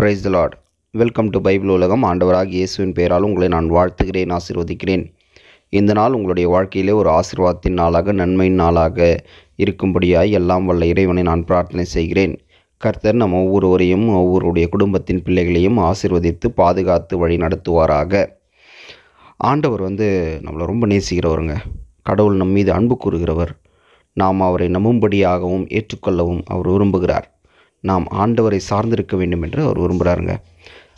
price lord welcome to Bible உலகம் ஆண்டவராக இயேசுவின் பெயரால் உங்களை நான் வாழ்த்துகிறேன் ஆசிர்வதிக்கிறேன் இந்த நாள் உங்களுடைய வாழ்க்கையிலே ஒரு ஆசிர்வாதத்தின் நாளாக நன்மையின் நாளாக இருக்கும்படியாய் எல்லாம் வல்ல இறைவனை நான் பிரார்த்தனை செய்கிறேன் கர்த்தர் நம் ஒவ்வொருவரையும் ஒவ்வொருடைய குடும்பத்தின் பிள்ளைகளையும் ஆசிர்வதித்து பாதுகாத்து வழி நடத்துவாராக ஆண்டவர் வந்து நம்மளை ரொம்ப நேசிக்கிறவருங்க கடவுள் நம் மீது அன்பு கூறுகிறவர் நாம் அவரை நம்பும்படியாகவும் ஏற்றுக்கொள்ளவும் அவர் விரும்புகிறார் நாம் ஆண்டவரை சார்ந்திருக்க வேண்டும் என்று அவர் விரும்புகிறாருங்க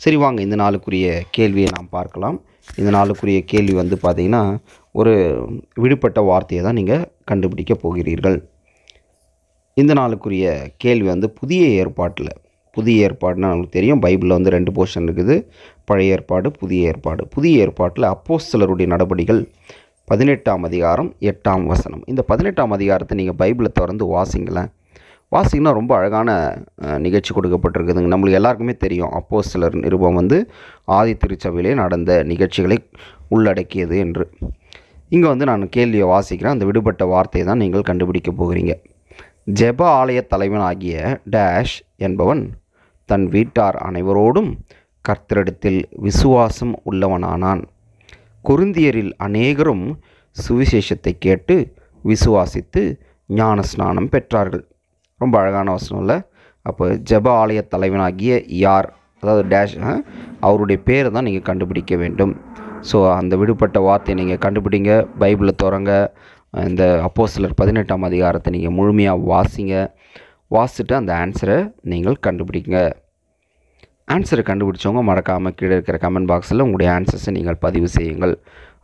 சரி வாங்க இந்த நாளுக்குரிய கேள்வியை நாம் பார்க்கலாம் இந்த நாளுக்குரிய கேள்வி வந்து பார்த்திங்கன்னா ஒரு விடுபட்ட வார்த்தையை தான் நீங்கள் கண்டுபிடிக்க போகிறீர்கள் இந்த நாளுக்குரிய கேள்வி வந்து புதிய ஏற்பாட்டில் புதிய ஏற்பாடுனா நமக்கு தெரியும் பைபிளில் வந்து ரெண்டு போர்ஷன் இருக்குது பழைய ஏற்பாடு புதிய ஏற்பாடு புதிய ஏற்பாட்டில் அப்போ சிலருடைய நடபடிகள் பதினெட்டாம் அதிகாரம் எட்டாம் வசனம் இந்த பதினெட்டாம் அதிகாரத்தை நீங்கள் பைபிளை திறந்து வாசிங்களேன் வாசிங்கன்னா ரொம்ப அழகான நிகழ்ச்சி கொடுக்கப்பட்டிருக்குதுங்க நம்மளுக்கு எல்லாருக்குமே தெரியும் அப்போ சிலர் நிருபம் வந்து ஆதி திருச்சபையிலே நடந்த நிகழ்ச்சிகளை உள்ளடக்கியது என்று இங்கே வந்து நான் கேள்வியை வாசிக்கிறேன் அந்த விடுபட்ட வார்த்தையை தான் நீங்கள் கண்டுபிடிக்க போகிறீங்க ஜெப ஆலய தலைவன் ஆகிய டேஷ் என்பவன் தன் வீட்டார் அனைவரோடும் கர்த்தரிடத்தில் விசுவாசம் உள்ளவனானான் குருந்தியரில் அநேகரும் சுவிசேஷத்தை கேட்டு விசுவாசித்து ஞான ஸ்நானம் பெற்றார்கள் ரொம்ப அழகான வசனம் இல்லை அப்போ ஜப ஆலய தலைவனாகிய யார் அதாவது டேஷ் அவருடைய பேரை தான் நீங்கள் கண்டுபிடிக்க வேண்டும் ஸோ அந்த விடுபட்ட வார்த்தையை நீங்கள் கண்டுபிடிங்க பைபிளை திறங்க இந்த அப்போ சிலர் பதினெட்டாம் அதிகாரத்தை நீங்கள் முழுமையாக வாசிங்க வாசிட்டு அந்த ஆன்சரை நீங்கள் கண்டுபிடிங்க ஆன்சரை கண்டுபிடிச்சவங்க மறக்காமல் கீழே இருக்கிற கமெண்ட் பாக்ஸில் உங்களுடைய ஆன்சர்ஸை நீங்கள் பதிவு செய்யுங்கள்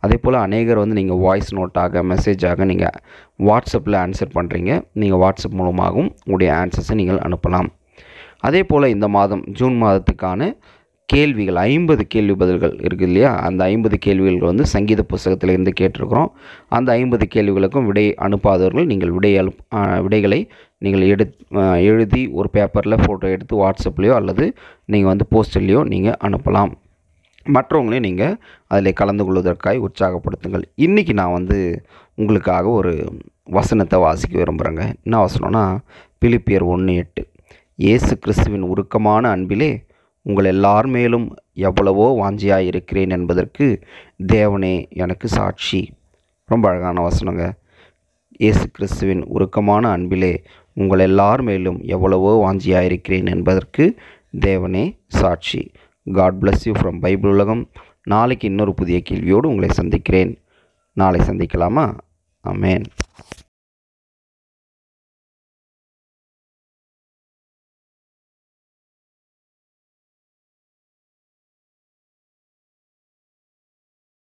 அதே போல் அநேகர் வந்து நீங்கள் வாய்ஸ் நோட்டாக மெசேஜாக நீங்கள் வாட்ஸ்அப்பில் ஆன்சர் பண்ணுறீங்க நீங்கள் வாட்ஸ்அப் மூலமாகவும் உங்களுடைய ஆன்சர்ஸை நீங்கள் அனுப்பலாம் அதே போல் இந்த மாதம் ஜூன் மாதத்துக்கான கேள்விகள் ஐம்பது கேள்வி பதில்கள் இருக்குது இல்லையா அந்த ஐம்பது கேள்விகள் வந்து சங்கீத புஸ்தகத்திலிருந்து கேட்டிருக்கிறோம் அந்த ஐம்பது கேள்விகளுக்கும் விடை அனுப்பாதவர்கள் நீங்கள் விடை அனுப் விடைகளை நீங்கள் எடு எழுதி ஒரு பேப்பரில் ஃபோட்டோ எடுத்து வாட்ஸ்அப்லேயோ அல்லது நீங்கள் வந்து போஸ்டர்லேயோ நீங்கள் அனுப்பலாம் மற்றவங்களையும் நீங்கள் அதில் கலந்து கொள்வதற்காக உற்சாகப்படுத்துங்கள் இன்றைக்கி நான் வந்து உங்களுக்காக ஒரு வசனத்தை வாசிக்க விரும்புகிறேங்க என்ன வசனம்னா பிலிப்பியர் ஒன்று எட்டு இயேசு கிறிஸ்துவின் உருக்கமான அன்பிலே உங்கள் எல்லார் மேலும் எவ்வளவோ வாஞ்சியாக இருக்கிறேன் என்பதற்கு தேவனே எனக்கு சாட்சி ரொம்ப அழகான வசனங்க இயேசு கிறிஸ்துவின் உருக்கமான அன்பிலே உங்கள் எல்லார் மேலும் எவ்வளவோ வாஞ்சியாக இருக்கிறேன் என்பதற்கு தேவனே சாட்சி God bless you from Bible உலகம் நாளைக்கு இன்னொரு புதிய கேள்வியோடு உங்களை சந்திக்கிறேன் நாளை சந்திக்கலாமா அமேன்